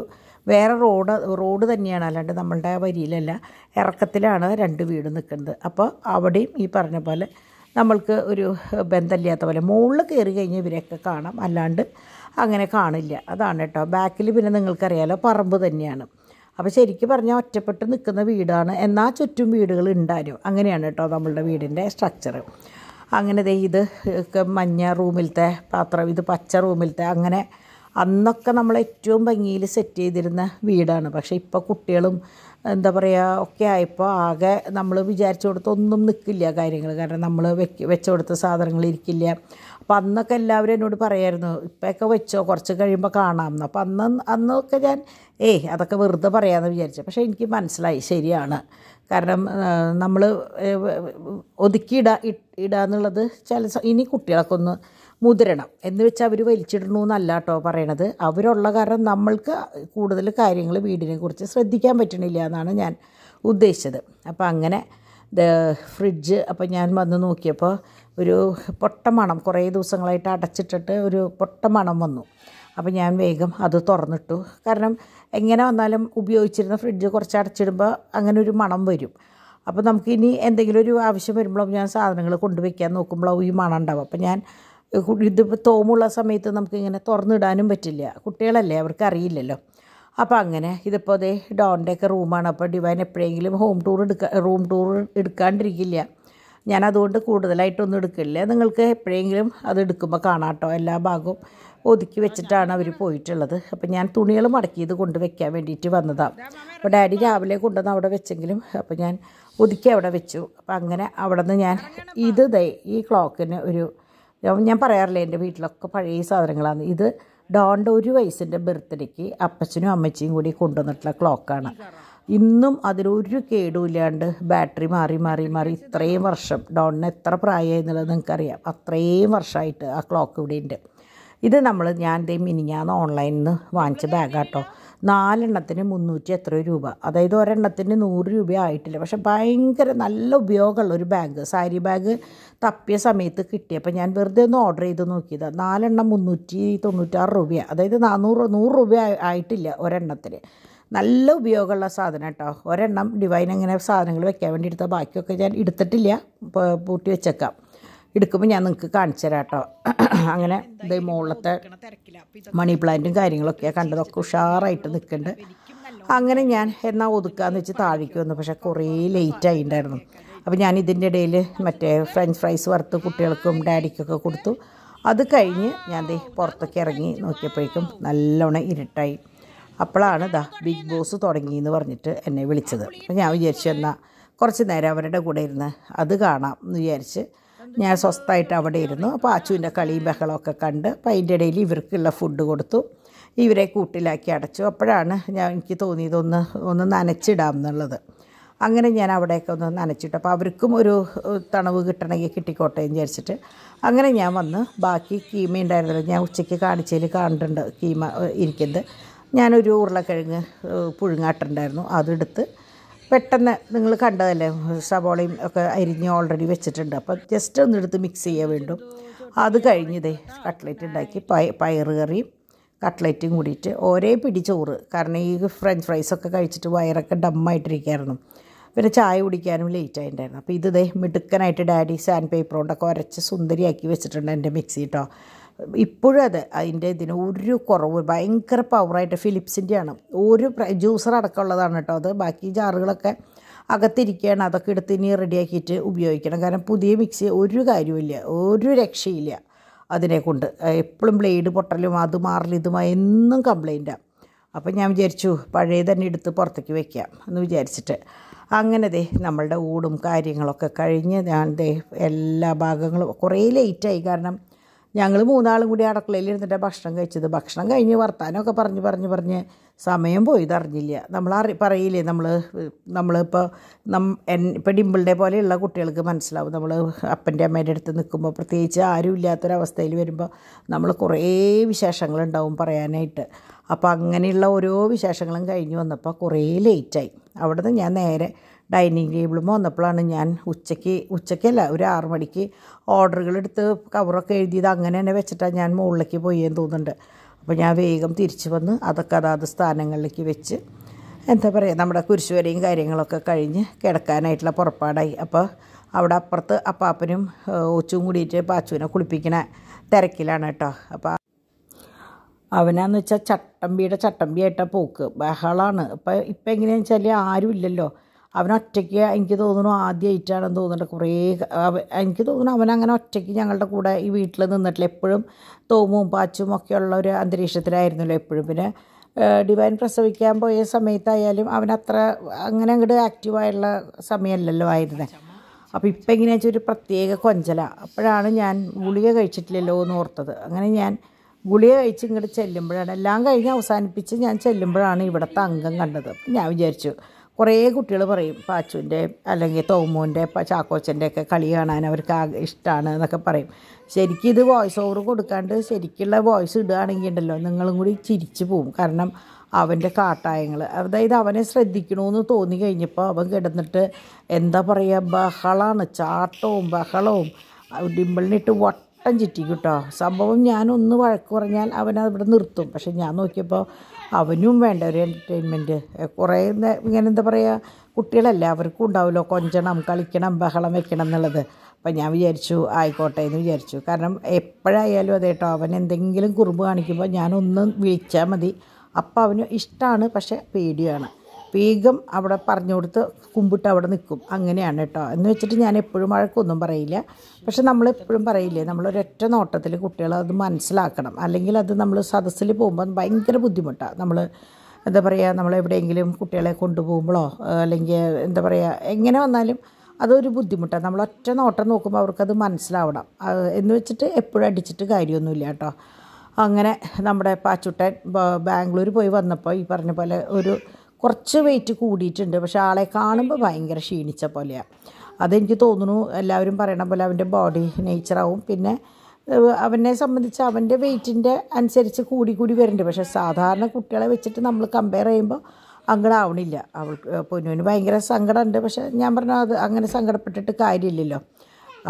വേറെ റോഡ് റോഡ് തന്നെയാണ് അല്ലാണ്ട് നമ്മളുടെ വരിയിലല്ല ഇറക്കത്തിലാണ് രണ്ട് വീട് നിൽക്കുന്നത് അപ്പോൾ അവിടെയും ഈ പറഞ്ഞ പോലെ നമ്മൾക്ക് ഒരു ബന്ധമില്ലാത്ത പോലെ മുകളിൽ കയറി കഴിഞ്ഞ് ഇവരെയൊക്കെ കാണാം അല്ലാണ്ട് അങ്ങനെ കാണില്ല അതാണ് കേട്ടോ ബാക്കിൽ പിന്നെ നിങ്ങൾക്കറിയാലോ പറമ്പ് തന്നെയാണ് അപ്പോൾ ശരിക്കും പറഞ്ഞാൽ ഒറ്റപ്പെട്ട് നിൽക്കുന്ന വീടാണ് എന്നാൽ ചുറ്റും വീടുകൾ ഉണ്ടായിരുന്നു അങ്ങനെയാണ് കേട്ടോ നമ്മളുടെ വീടിൻ്റെ സ്ട്രക്ചർ അങ്ങനെ ദേ ഇത് മഞ്ഞ റൂമിലത്തെ പാത്രം ഇത് പച്ച റൂമിലത്തെ അങ്ങനെ അന്നൊക്കെ നമ്മൾ ഏറ്റവും ഭംഗിയിൽ സെറ്റ് ചെയ്തിരുന്ന വീടാണ് പക്ഷേ ഇപ്പോൾ കുട്ടികളും എന്താ പറയുക ഒക്കെ ആയപ്പോൾ ആകെ നമ്മൾ വിചാരിച്ചു കൊടുത്തൊന്നും നിൽക്കില്ല കാര്യങ്ങൾ കാരണം നമ്മൾ വെക്ക് വെച്ച് കൊടുത്ത സാധനങ്ങൾ ഇരിക്കില്ല അപ്പം അന്നൊക്കെ എല്ലാവരും എന്നോട് പറയായിരുന്നു ഇപ്പോഴൊക്കെ വെച്ചോ കുറച്ച് കഴിയുമ്പോൾ കാണാമെന്ന് അപ്പം അന്ന് അന്നൊക്കെ ഞാൻ ഏയ് അതൊക്കെ വെറുതെ പറയാമെന്ന് വിചാരിച്ചു പക്ഷേ എനിക്ക് മനസ്സിലായി ശരിയാണ് കാരണം നമ്മൾ ഒതുക്കി ഇടാ ഇടുക എന്നുള്ളത് ചില ഇനി കുട്ടികൾക്കൊന്ന് മുതിരണം എന്ന് വെച്ചാൽ അവർ വലിച്ചിടണു എന്നല്ല കേട്ടോ പറയണത് അവരുള്ള കാരണം നമ്മൾക്ക് കൂടുതൽ കാര്യങ്ങൾ വീടിനെ കുറിച്ച് ശ്രദ്ധിക്കാൻ പറ്റണില്ല എന്നാണ് ഞാൻ ഉദ്ദേശിച്ചത് അപ്പോൾ അങ്ങനെ ഫ്രിഡ്ജ് അപ്പോൾ ഞാൻ വന്ന് നോക്കിയപ്പോൾ ഒരു പൊട്ട മണം കുറേ ദിവസങ്ങളായിട്ട് അടച്ചിട്ടിട്ട് ഒരു പൊട്ട മണം വന്നു അപ്പോൾ ഞാൻ വേഗം അത് തുറന്നിട്ടു കാരണം എങ്ങനെ വന്നാലും ഉപയോഗിച്ചിരുന്ന ഫ്രിഡ്ജ് കുറച്ച് അടച്ചിടുമ്പോൾ അങ്ങനെ ഒരു മണം വരും അപ്പോൾ നമുക്കിനി എന്തെങ്കിലും ഒരു ആവശ്യം വരുമ്പോഴോ ഞാൻ സാധനങ്ങൾ കൊണ്ടുവയ്ക്കാൻ നോക്കുമ്പോഴോ ഈ മണം ഉണ്ടാവും അപ്പോൾ ഞാൻ ഇത് തോമുള്ള സമയത്ത് നമുക്കിങ്ങനെ തുറന്നിടാനും പറ്റില്ല കുട്ടികളല്ലേ അവർക്ക് അറിയില്ലല്ലോ അപ്പോൾ അങ്ങനെ ഇതിപ്പോൾ അതേ ഒക്കെ റൂമാണ് അപ്പോൾ ഡിവൈൻ എപ്പോഴെങ്കിലും ഹോം ടൂർ എടുക്ക റൂം ടൂർ എടുക്കാണ്ടിരിക്കില്ല ഞാൻ അതുകൊണ്ട് കൂടുതലായിട്ടൊന്നും എടുക്കില്ല നിങ്ങൾക്ക് എപ്പോഴെങ്കിലും അത് എടുക്കുമ്പോൾ കാണാട്ടോ എല്ലാ ഭാഗവും ഒതുക്കി വെച്ചിട്ടാണ് അവർ പോയിട്ടുള്ളത് അപ്പം ഞാൻ തുണികൾ മടക്കിയത് കൊണ്ട് വെക്കാൻ വേണ്ടിയിട്ട് വന്നതാണ് അപ്പോൾ ഡാഡി രാവിലെ കൊണ്ടുവന്ന് അവിടെ വെച്ചെങ്കിലും അപ്പോൾ ഞാൻ ഒതുക്കി അവിടെ വെച്ചു അപ്പം അങ്ങനെ അവിടെ നിന്ന് ഞാൻ ഇത് ഈ ക്ലോക്കിന് ഒരു ഞാൻ പറയാറില്ലേ എൻ്റെ വീട്ടിലൊക്കെ പഴയ സാധനങ്ങളാണ് ഇത് ഡോണ്ട് ഒരു വയസ്സിൻ്റെ ബർത്ത്ഡേക്ക് അപ്പച്ചനും അമ്മച്ചിയും കൂടി കൊണ്ടുവന്നിട്ടുള്ള ക്ലോക്കാണ് ഇന്നും അതിലൊരു കേടുമില്ലാണ്ട് ബാറ്ററി മാറി മാറി മാറി ഇത്രയും വർഷം ഡോണിന് എത്ര പ്രായമായി എന്നുള്ളത് നിങ്ങൾക്കറിയാം അത്രയും വർഷമായിട്ട് ആ ക്ലോക്ക് ഇവിടെ ഉണ്ട് ഇത് നമ്മൾ ഞാൻ ദേ മിനിഞ്ഞാന്ന് ഓൺലൈനിൽ നിന്ന് വാങ്ങിച്ച ബാഗാട്ടോ നാലെണ്ണത്തിന് മുന്നൂറ്റി എത്ര രൂപ അതായത് ഒരെണ്ണത്തിന് നൂറ് രൂപ ആയിട്ടില്ല പക്ഷെ ഭയങ്കര നല്ല ഉപയോഗമുള്ള ഒരു ബാഗ് സാരി ബാഗ് തപ്പിയ സമയത്ത് കിട്ടി അപ്പോൾ ഞാൻ വെറുതെ ഒന്ന് ഓർഡർ ചെയ്ത് നോക്കിയത് നാലെണ്ണം മുന്നൂറ്റി തൊണ്ണൂറ്റാറ് രൂപ അതായത് നാനൂറ് നൂറ് രൂപ ആയിട്ടില്ല ഒരെണ്ണത്തിന് നല്ല ഉപയോഗമുള്ള സാധനം കേട്ടോ ഒരെണ്ണം ഡിവൈൻ അങ്ങനെ സാധനങ്ങൾ വെക്കാൻ വേണ്ടി എടുത്ത ബാക്കിയൊക്കെ ഞാൻ എടുത്തിട്ടില്ല പൂട്ടി വെച്ചേക്കാം എടുക്കുമ്പോൾ ഞാൻ നിങ്ങൾക്ക് കാണിച്ചു തരാം കേട്ടോ അങ്ങനെ ഇത് മുകളിലത്തെ മണി പ്ലാന്റും കാര്യങ്ങളൊക്കെയാണ് കണ്ടതൊക്കെ ഉഷാറായിട്ട് നിൽക്കുന്നുണ്ട് അങ്ങനെ ഞാൻ എന്നാൽ ഒതുക്കാന്ന് വെച്ച് താഴേക്ക് വന്നു പക്ഷേ കുറേ ലേറ്റ് ആയിണ്ടായിരുന്നു അപ്പോൾ ഞാൻ ഇതിൻ്റെ ഇടയിൽ മറ്റേ ഫ്രഞ്ച് ഫ്രൈസ് വറുത്ത് കുട്ടികൾക്കും ഡാഡിക്കൊക്കെ കൊടുത്തു അത് കഴിഞ്ഞ് ഞാൻ ദേ പുറത്തൊക്കെ ഇറങ്ങി നോക്കിയപ്പോഴേക്കും നല്ലോണം ഇരുട്ടായി അപ്പോഴാണ് ദാ ബിഗ് ബോസ് തുടങ്ങി എന്ന് പറഞ്ഞിട്ട് എന്നെ വിളിച്ചത് അപ്പം ഞാൻ വിചാരിച്ചു എന്നാൽ കുറച്ച് നേരം അവരുടെ കൂടെ ഇരുന്ന് അത് കാണാം എന്ന് വിചാരിച്ച് ഞാൻ സ്വസ്ഥമായിട്ട് അവിടെ ഇരുന്നു അപ്പോൾ അച്ചുവിൻ്റെ കളിയും ബഹളമൊക്കെ കണ്ട് അപ്പോൾ അതിൻ്റെ ഇടയിൽ ഇവർക്കുള്ള ഫുഡ് കൊടുത്തു ഇവരെ കൂട്ടിലാക്കി അടച്ചു അപ്പോഴാണ് ഞാൻ എനിക്ക് തോന്നിയതൊന്ന് ഒന്ന് നനച്ചിടാം എന്നുള്ളത് അങ്ങനെ ഞാൻ അവിടെയൊക്കെ ഒന്ന് നനച്ചിട്ടു അപ്പോൾ അവർക്കും ഒരു തണവ് കിട്ടണമെങ്കിൽ കിട്ടിക്കോട്ടെ എന്ന് വിചാരിച്ചിട്ട് അങ്ങനെ ഞാൻ വന്ന് ബാക്കി കീമ ഉണ്ടായിരുന്നല്ലോ ഞാൻ ഉച്ചയ്ക്ക് കാണിച്ചതിൽ കാണിട്ടുണ്ട് കീമ ഇരിക്കുന്നത് ഞാനൊരു ഉരുളക്കിഴങ്ങ് പുഴുങ്ങാട്ടുണ്ടായിരുന്നു അതെടുത്ത് പെട്ടെന്ന് നിങ്ങൾ കണ്ടതല്ലേ സവോളയും ഒക്കെ അരിഞ്ഞ് ഓൾറെഡി വെച്ചിട്ടുണ്ട് അപ്പം ജസ്റ്റ് ഒന്നെടുത്ത് മിക്സ് ചെയ്യാൻ വേണ്ടും അത് കഴിഞ്ഞതേ കട്ട്ലറ്റ് ഉണ്ടാക്കി പയ പയറ് കറിയും കട്ട്ലറ്റും കൂടിയിട്ട് ഒരേ പിടി ചോറ് കാരണം ഈ ഫ്രഞ്ച് ഫ്രൈസൊക്കെ കഴിച്ചിട്ട് വയറൊക്കെ ഡമ്മായിട്ടിരിക്കുകയായിരുന്നു പിന്നെ ചായ കുടിക്കാനും ലേറ്റ് ആയിട്ടുണ്ടായിരുന്നു അപ്പോൾ ഇത് ദേ മിടുക്കനായിട്ട് ഡാഡി സാൻഡ് പേപ്പർ കൊണ്ടൊക്കെ ഉരച്ച് സുന്ദരിയാക്കി വെച്ചിട്ടുണ്ട് എൻ്റെ മിക്സി കേട്ടോ ഇപ്പോഴും അതെ അതിൻ്റെ ഇതിന് ഒരു കുറവ് ഭയങ്കര പവറായിട്ട് ഫിലിപ്സിൻ്റെയാണ് ഒരു ജ്യൂസർ അടക്കമുള്ളതാണ് കേട്ടോ അത് ബാക്കി ജാറുകളൊക്കെ അകത്തിരിക്കുകയാണ് അതൊക്കെ എടുത്ത് ഇനി റെഡിയാക്കിയിട്ട് ഉപയോഗിക്കണം കാരണം പുതിയ മിക്സി ഒരു കാര്യമില്ല ഒരു രക്ഷയില്ല അതിനെ കൊണ്ട് എപ്പോഴും ബ്ലേഡ് പൊട്ടലും അത് മാറലും ഇതുമായി എന്നും കംപ്ലൈൻറ്റാണ് അപ്പം ഞാൻ വിചാരിച്ചു പഴയ തന്നെ എടുത്ത് പുറത്തേക്ക് വെക്കാം എന്ന് വിചാരിച്ചിട്ട് അങ്ങനെ ദേ നമ്മളുടെ ഊടും കാര്യങ്ങളൊക്കെ കഴിഞ്ഞ് ഞാൻ ദേ എല്ലാ ഭാഗങ്ങളും കുറേ ലേറ്റായി കാരണം ഞങ്ങൾ മൂന്നാളും കൂടി അടുക്കളയിൽ ഇരുന്നിട്ട് ഭക്ഷണം കഴിച്ചത് ഭക്ഷണം കഴിഞ്ഞ് വർത്താനമൊക്കെ പറഞ്ഞ് പറഞ്ഞ് പറഞ്ഞ് സമയം പോയി ഇതറിഞ്ഞില്ല നമ്മൾ അറി പറയില്ലേ നമ്മൾ നമ്മളിപ്പോൾ നം എൻ ഇപ്പോൾ ഡിമ്പിളിൻ്റെ പോലെയുള്ള കുട്ടികൾക്ക് മനസ്സിലാവും നമ്മൾ അപ്പൻ്റെ അമ്മേൻ്റെ അടുത്ത് നിൽക്കുമ്പോൾ പ്രത്യേകിച്ച് ആരും ഇല്ലാത്തൊരവസ്ഥയിൽ വരുമ്പോൾ നമ്മൾ കുറേ വിശേഷങ്ങളുണ്ടാവും പറയാനായിട്ട് അപ്പോൾ അങ്ങനെയുള്ള ഓരോ വിശേഷങ്ങളും കഴിഞ്ഞ് വന്നപ്പോൾ കുറേ ലേറ്റായി അവിടെ ഞാൻ നേരെ ഡൈനിങ് ടേബിളും വന്നപ്പോഴാണ് ഞാൻ ഉച്ചയ്ക്ക് ഉച്ചയ്ക്കല്ല ഒരു ആറു മണിക്ക് ഓർഡറുകൾ എടുത്ത് കവറൊക്കെ എഴുതിയത് അങ്ങനെ തന്നെ വെച്ചിട്ടാണ് ഞാൻ മുകളിലേക്ക് പോയേന്ന് തോന്നുന്നുണ്ട് അപ്പോൾ ഞാൻ വേഗം തിരിച്ചു വന്ന് അതൊക്കെ അതാത് സ്ഥാനങ്ങളിലേക്ക് വെച്ച് എന്താ പറയുക നമ്മുടെ കുരിശുവരയും കാര്യങ്ങളൊക്കെ കഴിഞ്ഞ് കിടക്കാനായിട്ടുള്ള പുറപ്പാടായി അപ്പോൾ അവിടെ അപ്പുറത്ത് അപ്പാപ്പനും ഒച്ചും കൂടിയിട്ട് പാച്ചുവിനെ കുളിപ്പിക്കണ തിരക്കിലാണ് കേട്ടോ അപ്പോൾ അവനാന്ന് വെച്ചാൽ ചട്ടമ്പിയുടെ ചട്ടമ്പിയായിട്ടാണ് പോക്ക് ബഹളമാണ് അപ്പോൾ ഇപ്പം എങ്ങനെയാണെന്ന് വെച്ചാൽ ആരുമില്ലല്ലോ അവനൊറ്റയ്ക്ക് എനിക്ക് തോന്നുന്നു ആദ്യമായിട്ടാണെന്ന് തോന്നുന്നുണ്ട് കുറേ എനിക്ക് തോന്നുന്നു അവനങ്ങനെ ഒറ്റയ്ക്ക് ഞങ്ങളുടെ കൂടെ ഈ വീട്ടിൽ നിന്നിട്ടില്ല എപ്പോഴും തോമും പാച്ചും ഒക്കെ ഉള്ള ഒരു അന്തരീക്ഷത്തിലായിരുന്നല്ലോ എപ്പോഴും പിന്നെ ഡിവൈൻ പ്രസവിക്കാൻ പോയ സമയത്തായാലും അവനത്ര അങ്ങനെ അങ്ങോട്ട് ആക്റ്റീവായുള്ള സമയമല്ലല്ലോ ആയിരുന്നത് അപ്പോൾ ഇപ്പം എങ്ങനെയാ വെച്ചാൽ ഒരു പ്രത്യേക കൊഞ്ചല അപ്പോഴാണ് ഞാൻ ഗുളിക കഴിച്ചിട്ടില്ലല്ലോ എന്ന് ഓർത്തത് അങ്ങനെ ഞാൻ ഗുളിക കഴിച്ച് ഇങ്ങോട്ട് ചെല്ലുമ്പോഴാണ് എല്ലാം കഴിഞ്ഞ് അവസാനിപ്പിച്ച് ഞാൻ ചെല്ലുമ്പോഴാണ് ഇവിടുത്തെ അംഗം കണ്ടത് ഞാൻ വിചാരിച്ചു കുറേ കുട്ടികൾ പറയും പാച്ചുവിൻ്റെ അല്ലെങ്കിൽ തോമുവിൻ്റെ ചാക്കോച്ചൻ്റെ ഒക്കെ കളി കാണാൻ അവർക്ക് ഇഷ്ടമാണ് എന്നൊക്കെ പറയും ശരിക്കും ഇത് വോയിസ് ഓവർ കൊടുക്കാണ്ട് ശരിക്കുള്ള വോയിസ് ഇടുകയാണെങ്കിൽ ഉണ്ടല്ലോ നിങ്ങളും കൂടി ചിരിച്ചു പോവും കാരണം അവൻ്റെ കാട്ടായങ്ങൾ അതായത് അവനെ ശ്രദ്ധിക്കണമെന്ന് തോന്നി കഴിഞ്ഞപ്പോൾ അവൻ കിടന്നിട്ട് എന്താ പറയുക ബഹളമാണ് ചാട്ടവും ബഹളവും ഡിമ്പിളിനിട്ട് വട്ടം ചുറ്റി കിട്ടോ സംഭവം ഞാനൊന്ന് വഴക്ക് പറഞ്ഞാൽ അവൻ അവിടെ നിർത്തും പക്ഷെ ഞാൻ നോക്കിയപ്പോൾ അവനും വേണ്ട ഒരു എൻ്റർടൈൻമെൻറ്റ് കുറേ ഇങ്ങനെ എന്താ പറയുക കുട്ടികളല്ലേ അവർക്കും ഉണ്ടാവുമല്ലോ കൊഞ്ചണം കളിക്കണം ബഹളം വെക്കണം എന്നുള്ളത് അപ്പം ഞാൻ വിചാരിച്ചു ആയിക്കോട്ടെ എന്ന് വിചാരിച്ചു കാരണം എപ്പോഴായാലും അതെ കേട്ടോ അവൻ എന്തെങ്കിലും കുറുമ്പ് കാണിക്കുമ്പോൾ ഞാനൊന്ന് വിളിച്ചാൽ മതി അപ്പോൾ അവന് ഇഷ്ടമാണ് പക്ഷേ പേടിയാണ് വേഗം അവിടെ പറഞ്ഞു കൊടുത്ത് കുമ്പിട്ട് അവിടെ നിൽക്കും അങ്ങനെയാണ് കേട്ടോ എന്ന് വെച്ചിട്ട് ഞാൻ എപ്പോഴും വഴക്കൊന്നും പറയില്ല പക്ഷെ നമ്മൾ എപ്പോഴും പറയില്ലേ നമ്മൾ ഒരൊറ്റ നോട്ടത്തിൽ കുട്ടികളെ അത് മനസ്സിലാക്കണം അല്ലെങ്കിൽ അത് നമ്മൾ സദസ്സിൽ പോകുമ്പോൾ ഭയങ്കര ബുദ്ധിമുട്ടാണ് നമ്മൾ എന്താ പറയുക നമ്മൾ എവിടെയെങ്കിലും കുട്ടികളെ കൊണ്ടുപോകുമ്പോഴോ അല്ലെങ്കിൽ എന്താ പറയുക എങ്ങനെ വന്നാലും അതൊരു ബുദ്ധിമുട്ടാണ് നമ്മൾ ഒറ്റ നോട്ടം നോക്കുമ്പോൾ അവർക്കത് മനസ്സിലാവണം എന്ന് വെച്ചിട്ട് എപ്പോഴും അടിച്ചിട്ട് കാര്യമൊന്നുമില്ല കേട്ടോ അങ്ങനെ നമ്മുടെ പാച്ചുട്ടൻ ബാംഗ്ലൂർ പോയി വന്നപ്പോൾ ഈ പറഞ്ഞ പോലെ ഒരു കുറച്ച് വെയിറ്റ് കൂടിയിട്ടുണ്ട് പക്ഷേ ആളെ കാണുമ്പോൾ ഭയങ്കര ക്ഷീണിച്ച പോലെയാണ് അതെനിക്ക് തോന്നുന്നു എല്ലാവരും പറയണ പോലെ അവൻ്റെ ബോഡി നേച്ചറാവും പിന്നെ അവനെ സംബന്ധിച്ച് അവൻ്റെ വെയിറ്റിൻ്റെ അനുസരിച്ച് കൂടി കൂടി വരുന്നുണ്ട് പക്ഷേ സാധാരണ കുട്ടികളെ വെച്ചിട്ട് നമ്മൾ കമ്പയർ ചെയ്യുമ്പോൾ അങ്ങടാവണില്ല അവൾക്ക് പൊന്നുവിന് ഭയങ്കര സങ്കടമുണ്ട് പക്ഷേ ഞാൻ പറഞ്ഞു അത് അങ്ങനെ സങ്കടപ്പെട്ടിട്ട് കാര്യമില്ലല്ലോ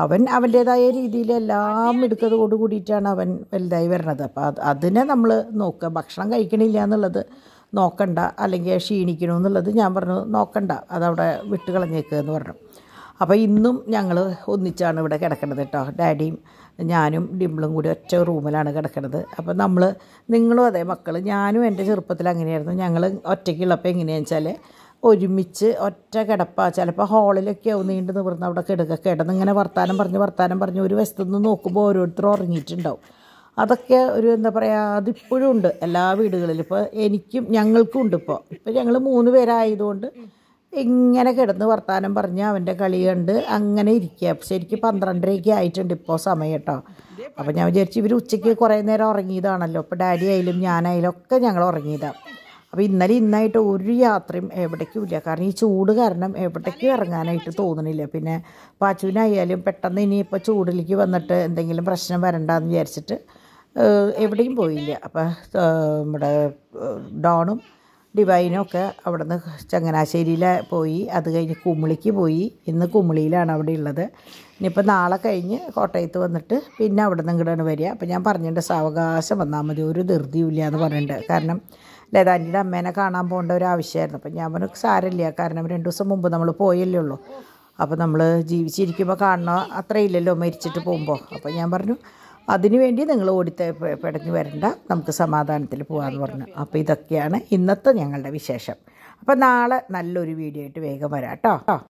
അവൻ അവൻ്റേതായ രീതിയിൽ എല്ലാം എടുക്കതോട് കൂടിയിട്ടാണ് അവൻ വലുതായി വരണത് അപ്പോൾ അതിനെ നമ്മൾ നോക്കുക ഭക്ഷണം കഴിക്കണില്ല എന്നുള്ളത് നോക്കണ്ട അല്ലെങ്കിൽ എന്നുള്ളത് ഞാൻ പറഞ്ഞു നോക്കണ്ട അതവിടെ വിട്ട് കളഞ്ഞേക്കുക എന്ന് പറഞ്ഞു അപ്പോൾ ഇന്നും ഞങ്ങൾ ഒന്നിച്ചാണ് ഇവിടെ കിടക്കണത് കേട്ടോ ഡാഡിയും ഞാനും ഡിംബിളും കൂടി ഒറ്റ റൂമിലാണ് കിടക്കുന്നത് അപ്പോൾ നമ്മൾ നിങ്ങളും അതേ മക്കൾ ഞാനും എൻ്റെ ചെറുപ്പത്തിൽ അങ്ങനെയായിരുന്നു ഞങ്ങൾ ഒറ്റയ്ക്കുള്ളപ്പോൾ എങ്ങനെയാണെന്ന് വെച്ചാൽ ഒരുമിച്ച് ഒറ്റ കിടപ്പ ചിലപ്പോൾ ഹാളിലൊക്കെ ആവും നീണ്ടു നിവർന്ന് അവിടെ കിടക്കുക കിടന്നിങ്ങനെ വർത്താനം പറഞ്ഞ് വർത്താനം പറഞ്ഞ് ഒരു വശത്തുനിന്ന് നോക്കുമ്പോൾ ഓരോരുത്തരും ഉറങ്ങിയിട്ടുണ്ടാവും അതൊക്കെ ഒരു എന്താ പറയുക അതിപ്പോഴും ഉണ്ട് എല്ലാ വീടുകളിലും ഇപ്പോൾ എനിക്കും ഞങ്ങൾക്കും ഉണ്ട് ഇപ്പോൾ ഇപ്പോൾ ഞങ്ങൾ മൂന്ന് പേരായതുകൊണ്ട് ഇങ്ങനെ കിടന്ന് വർത്തമാനം പറഞ്ഞ് അവൻ്റെ കളി കണ്ട് അങ്ങനെ ഇരിക്കുക ശരിക്കും പന്ത്രണ്ടരയ്ക്ക് ആയിട്ടുണ്ട് ഇപ്പോൾ സമയം കേട്ടോ അപ്പോൾ ഞാൻ വിചാരിച്ചു ഇവർ ഉച്ചയ്ക്ക് കുറേ നേരം ഉറങ്ങിയതാണല്ലോ ഇപ്പോൾ ഡാഡി ആയാലും ഞാനായാലും ഒക്കെ ഞങ്ങൾ ഉറങ്ങിയതാണ് അപ്പോൾ ഇന്നലെ ഇന്നായിട്ട് ഒരു യാത്രയും എവിടേക്കും ഇല്ല കാരണം ഈ ചൂട് കാരണം എവിടേക്കും ഇറങ്ങാനായിട്ട് തോന്നണില്ല പിന്നെ പാച്ചുവിനായാലും പെട്ടെന്ന് ഇനിയിപ്പോൾ ചൂടിലേക്ക് വന്നിട്ട് എന്തെങ്കിലും പ്രശ്നം വരണ്ടെന്ന് വിചാരിച്ചിട്ട് എവിടെയും പോയില്ല അപ്പം നമ്മുടെ ഡോണും ഡിവൈനും ഒക്കെ അവിടെ നിന്ന് ചങ്ങനാശ്ശേരിയിൽ പോയി അത് കഴിഞ്ഞ് കുമിളിക്ക് പോയി ഇന്ന് കുമിളിയിലാണ് അവിടെ ഉള്ളത് ഇനിയിപ്പോൾ നാളെ കഴിഞ്ഞ് കോട്ടയത്ത് വന്നിട്ട് പിന്നെ അവിടെ നിന്ന് ഇങ്ങോട്ടാണ് വരിക അപ്പോൾ ഞാൻ പറഞ്ഞിട്ട് സാവകാശം വന്നാൽ മതി ഒരു ധൃതിയും ഇല്ല എന്ന് പറഞ്ഞിട്ടുണ്ട് കാരണം ലതാൻ്റെ അമ്മേനെ കാണാൻ പോകേണ്ട ഒരു ആവശ്യമായിരുന്നു അപ്പം ഞാൻ അവനൊക്കെ സാരമില്ല കാരണം രണ്ട് ദിവസം മുമ്പ് നമ്മൾ പോയല്ലേ ഉള്ളൂ അപ്പോൾ നമ്മൾ ജീവിച്ചിരിക്കുമ്പോൾ കാണണോ അത്രയില്ലല്ലോ മരിച്ചിട്ട് പോകുമ്പോൾ അപ്പോൾ ഞാൻ പറഞ്ഞു അതിനുവേണ്ടി നിങ്ങൾ പെടഞ്ഞു വരണ്ട നമുക്ക് സമാധാനത്തിൽ പോകാമെന്ന് പറഞ്ഞു അപ്പം ഇതൊക്കെയാണ് ഇന്നത്തെ ഞങ്ങളുടെ വിശേഷം അപ്പം നാളെ നല്ലൊരു വീഡിയോ ആയിട്ട് വേഗം വരാം കേട്ടോ